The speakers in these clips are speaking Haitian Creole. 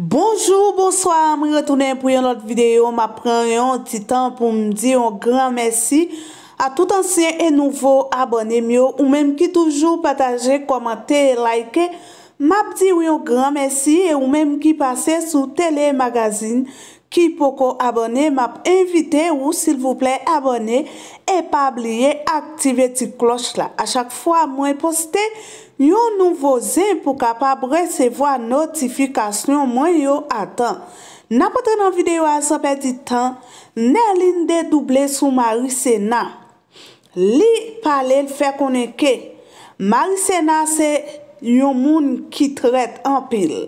Bonjour, bonsoir, mwen retounen pou yon lot videyo, ma pren yon titan pou mdi yon gran mersi A tout ansyen e nouvo abonem yo, ou menm ki toujou pataje, komante, like Ma pdi yon gran mersi, ou menm ki pase sou telemagazine Ki poko abone map invite ou sil vouple abone e pabliye aktive ti kloch la. A chak fwa mwen poste yon nouvo zin pou kapab resevo a notifikasyon mwen yon atan. Na potre nan videyo a sope di tan, ne lin deduble sou Maricena. Li pale l fe koneke. Maricena se yon moun ki tret an pil.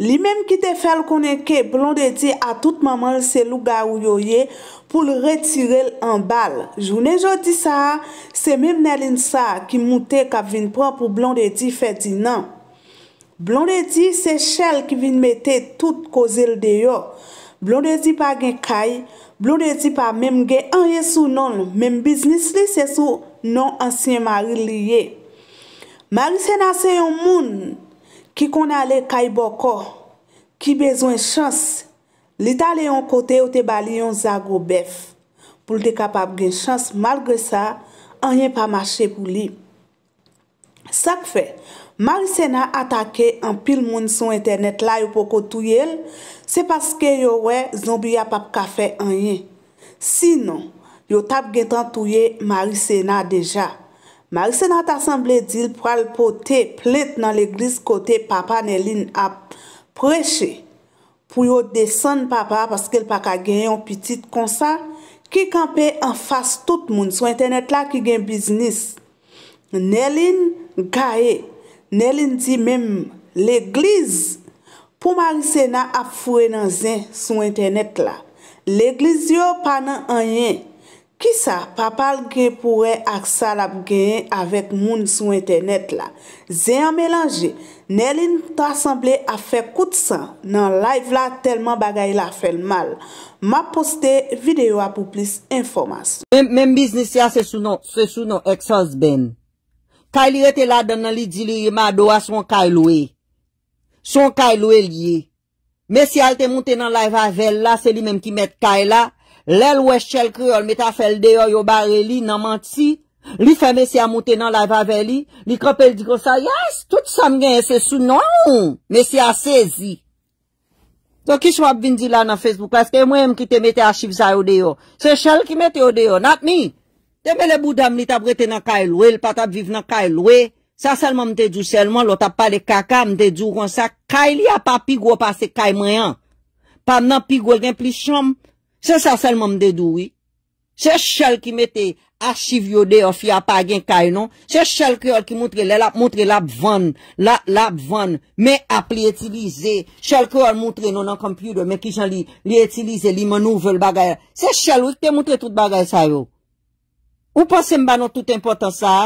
Li menm ki te fel koneke, blondeti a tout mamal se luga ou yoye pou l retirel an bal. Jounen jodi sa, se menm nelin sa ki moutek ap vinprop pou blondeti feti nan. Blondeti se chel ki vinmete tout kozel deyo. Blondeti pa gen kay, blondeti pa menm gen anye sou non, menm biznis li se sou non ansyen mari liye. Mari se nasen yon moun. Ki kon ale kay boko, ki bezwen chans, li talen yon kote ou te bali yon zago bef pou li te kapap gen chans. Malgre sa, anyen pa mache kou li. Sak fe, Maricena atake an pil moun son internet la yo poko tuyel, se paske yo we zombi ya pap kafe anyen. Sinon, yo tap gen tan tuye Maricena deja. Marise nan t'assemble di l pou al pote plet nan l'eglis kote papa nelin ap preche pou yo desen papa paske l pak a gen yon pitit konsa ki kanpe an fase tout moun sou internet la ki gen biznis. Nelin gae, nelin di menm l'eglis pou Marise nan ap fure nan zin sou internet la. L'eglis yo panan anyen. Ki sa, pa pal ge pou we ak sa la pou genye avet moun sou internet la. Ze an melange, ne lin ta asemble a fe kout san nan live la telman bagay la fel mal. Ma poste videyo a pou plis informasyon. Mem biznis ya se sou nou ek sos ben. Kay li ete la dan nan li djiliye ma do a son kay loue. Son kay loue liye. Me si al te moun tenan live a vel la, se li menm ki met kay la, Lèl wè chèl kri yo l metafèl deyo yo bare li nan manti. Li fèmè si amoutè nan la vave li. Li kropèl di kon sa, yes, tout sa mgen yè se sou, non. Mè si a sezi. Don kish wap vin di la nan Facebook. Aske mwen m ki te metè a chif zay yo deyo. Se chèl ki metè yo deyo, not me. Te mè le boudam li tap rete nan kay louè, li patap vive nan kay louè. Sa salman m te djou selman, lo tap pale kaka, m te djou kon sa. Kay li a pa pigwo pa se kay mwen. Pa nan pigwo gen plishom. Se sa salman mde dwi, se chal ki mette archiv yode ofi apay gen kay non, se chal ki al ki mwotre lap van, lap van, men ap li etilize, chal ki al mwotre non an kompyu de men ki jan li etilize, li men ouve l bagay, se chal ou te mwotre tout bagay sa yo. Ou pan se mba non tout importan sa,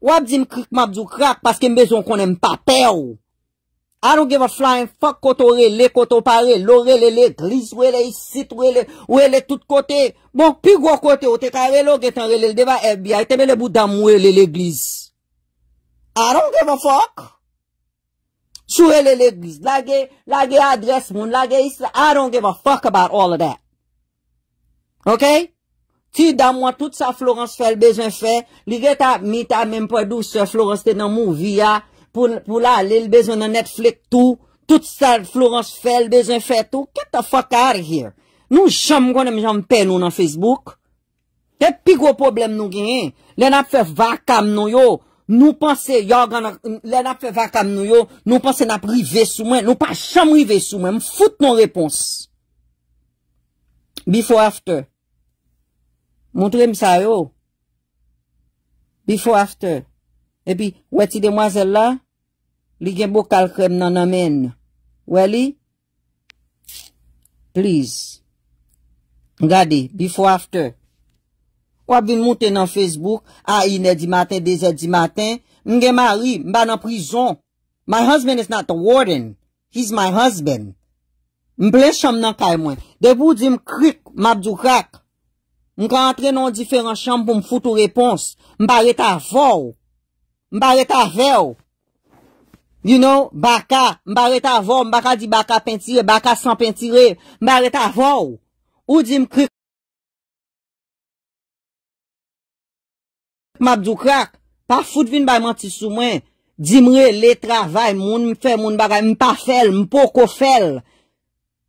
ou ap di mkrik ma bzou krak paske mbezon konen mpa per ou. I don't give a flying fuck koto re, le koto pa re, lo re le le glis, we le isit, we le, we le tout kote, bon pi gwo kote, ote kare lo getan re le deva FBI, teme le bout dam we le le glis. I don't give a fuck. Sou we le le glis, la ge, la ge adres moun, la ge isla, I don't give a fuck about all of that. Ok? Ti dam wap tout sa Florence Fell bejen fe, li ge ta, mi ta men produs se Florence te nan mou vi ya, pou la, lè lè bezon nan Netflix tou, tout sa, Florence Fell bezon fè tou, kèta fòk a ar hir? Nou jom gwenèm jom pè nou nan Facebook, te pi gwo problem nou genyen, lè nap fè vakam nou yo, nou panse, lè nap fè vakam nou yo, nou panse nap rive sou mwen, nou pa jom rive sou mwen, mfout nou repons. Before after, mwontre msa yo, before after, e pi weti demwazèl la, Li gen bo kal krem nan amen. Weli? Please. Gade, before after. Kwa bin mouten nan Facebook, a in e di maten, be zi di maten, m gen mari, m ba nan prizon. My husband is not a warden. He's my husband. M blech am nan kay mwen. Debo di m krik, m ap di krak. M ka antren nan diferan chanm pou m foute ou repons. M ba reta vòw. M ba reta vèw. You know, baka, mbare ta vò, mbaka di baka pentire, baka san pentire, mbare ta vò. Ou di mkri... Mabdou krak, pa foud vin bay manti sou mwen, di mre le travay moun, mfe moun baka mpa fel, mpo ko fel.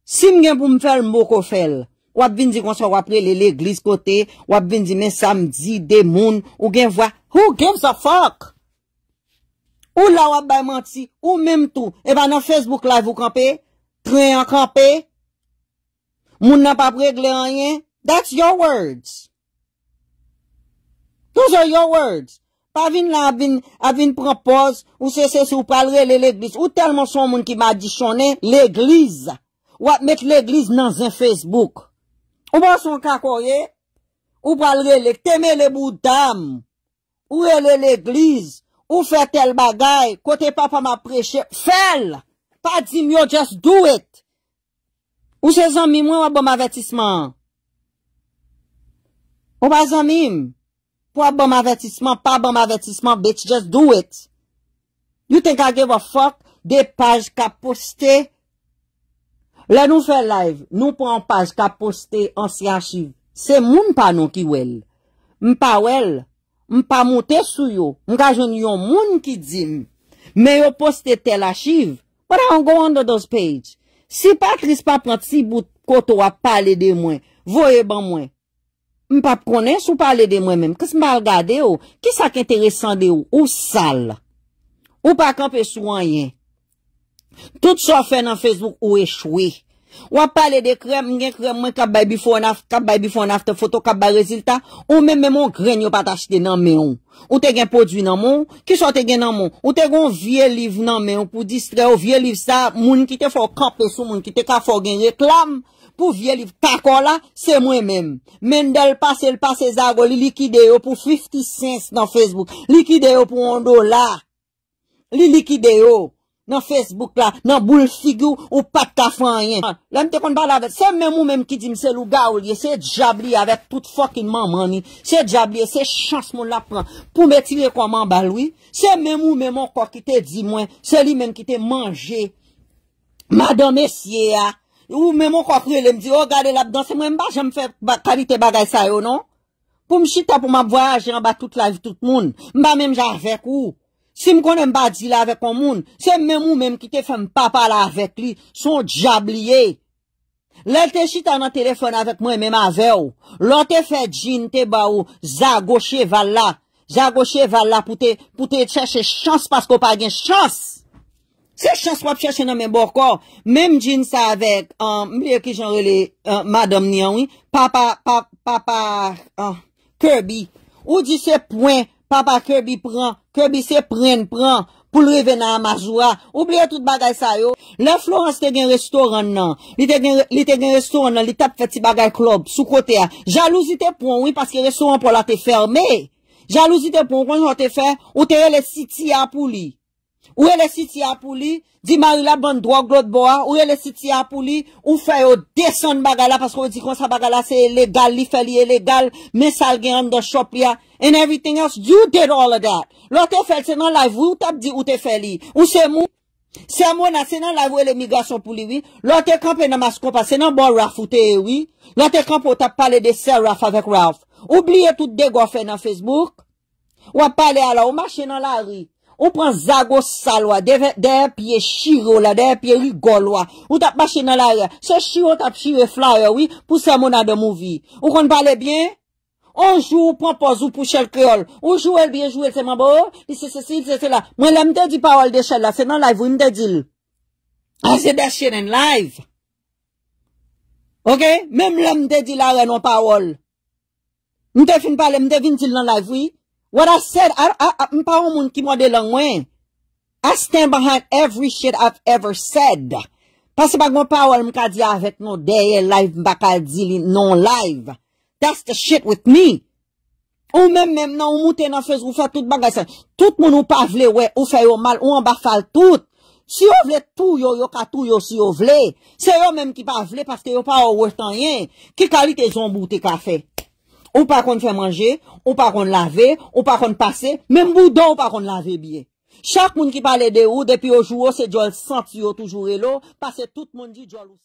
Sim gen pou mfel mpo ko fel. Wap vin di konson wapre le le glis kote, wap vin di men samdi de moun, ou gen vwa, who gives a fok? Ou la wap bay manti, ou mem tou. E ba nan Facebook la vou kampe, prey an kampe, moun nan pa pregle an yen, that's your words. Those are your words. Pa vin la, avin propose, ou se se se ou palrele l'Eglise. Ou telman son moun ki ba di chonen l'Eglise. Ou ap met l'Eglise nan zan Facebook. Ou ban son kakoye, ou palrele, teme le bou dam, ou ele l'Eglise. Ou fe tel bagay, kote pa pa ma preche, fel! Pa di myo, just do it! Ou se zan mi mwen wap ba ma vetisman? Ou pa zan mim? Pwa ba ma vetisman, pa ba ma vetisman, bitch, just do it! You think I give a fuck? Dey page ka poste! Le nou fe live, nou pou an page ka poste, an si achive. Se moun pa nou ki wel. M pa wel. M pa moutè sou yo, m ka joun yon moun ki di m, mè yo postè tel achiv, wè rè an go an do doz peyj. Si pa kris pa prant si bout koto wap pale de mwen, voye ban mwen, m pa pronè sou pale de mwen mèm. Kis mal gade yo, kis sa ki enteresan de yo, ou sal, ou pa kampè sou wanyen. Tout so fè nan Facebook ou e chouye. Wap pale de krem, gen krem mwen kap bay before naft, kap bay before naft, te foto, kap bay rezilta, ou men men mwen kren yo pata chete nan men yon. Ou te gen podwi nan men yon, ki chote gen nan men yon, ou te gen vie liv nan men yon pou distre, ou vie liv sa, moun ki te fò kap te sou, moun ki te kap fò gen, ye klam pou vie liv. Kako la, se mwen men. Men del pase, el pase zago, li likide yo pou fifty cents nan Facebook, likide yo pou on do la, li likide yo. nan Facebook la, nan Boulfigou ou Pattafanyen. Lèm te kon balave, se mè mou mèm ki di mse lou ga ou liye, se djab liye avè tout fokin maman ni, se djab liye, se chans moun la pran, pou mè ti liye kwa mambaloui, se mè mou mè mou kok ki te di mwen, se li mèm ki te manje, mada mesye ya, ou mè mou kok liye lèm di, o oh, gade labdansi mwen, mba jèm fè kalite bagay sayo non? Pou mchi ta pou mwa voyaje an ba tout la vi tout moun, mba mèm jèm fè kou, Si m konen badi la vek kon moun, se m mèm ou mèm ki te fèm papa la vek li, son diabliye. Lèl te chit anan telefon avèk mwen mèm avèw. Lò te fè djin te ba ou zagoshe val la. Zagoshe val la pou te chèche chans paskou pa gen chans. Se chans wap chèche nan mèm bòrkò, mèm djin sa avèk, mèm lèk ki jan rele madom nyan wè, papa Kirby, ou di se pwen. Papa Kirby pran. Kirby se pren pran. Poul reven nan a majoua. Obleye tout bagay sayo. La Florence te gen restoran nan. Li te gen restoran nan. Li tap feti bagay klop sou kote a. Jalousi te pon wè. Paske restoran pou la te ferme. Jalousi te pon wè. Wè yon te fer. Ou te re le siti a pou li. Ou e le siti apou li? Di marila bon dro glot bo a? Ou e le siti apou li? Ou fè yo desen bagala? Pas kon di kon sa bagala se e legal, li fè li e legal. Men sal gen an de shop ya. And everything else, you did all of that. Lote ou fèl se nan laivou, ou tap di ou te fè li? Ou se mou? Se mou nan se nan laivou e le migrasyon apou li, oui? Lote kanpe nan mas kompa, se nan bon raf ou te e, oui? Lote kanpe ou tap pale de ser raf avek raf? Oubliye tout de go fè nan Facebook. Ou ap pale ala, ou mache nan la rik? Ou pran zago salwa, der piye shiro la, der piye rigolwa. Ou tap bashe nan laye, se shiro tap shire flare, oui, pou se mounade mouvi. Ou kon pale bien, ou jou ou pran poz ou pou chel kreol. Ou jou el bien, jou el seman bo, isi, isi, isi, isi la. Mwen lè mte di parol de chel la, se nan laye vwi, mte dil. Aze de chen en laye. Ok, mèm lè mte di la re nan parol. Mte fin pale, mte vin til nan laye vwi. What I said, mi pa ou moun ki mwade langwen. I stand behind every shit I've ever said. Pase bag mwen pa ou al mwen ka di avet nou deye live bakal di li non live. That's the shit with me. Ou men men nan ou mouten nan fez ou fe tout bagay sa. Tout moun ou pa vle we ou fe yo mal ou an bafal tout. Si yo vle tou yo yo ka tou yo si yo vle. Se yo men ki pa vle paste yo pa ou wotan yen. Ki kalite zon bouti ka fe. Ou pa kon fè manje, ou pa kon lave, ou pa kon pase, menm boudan ou pa kon lave bie. Chak moun ki pale de ou, depi ou jou ou se djol senti ou toujou relo, pase tout moun di djol ou se.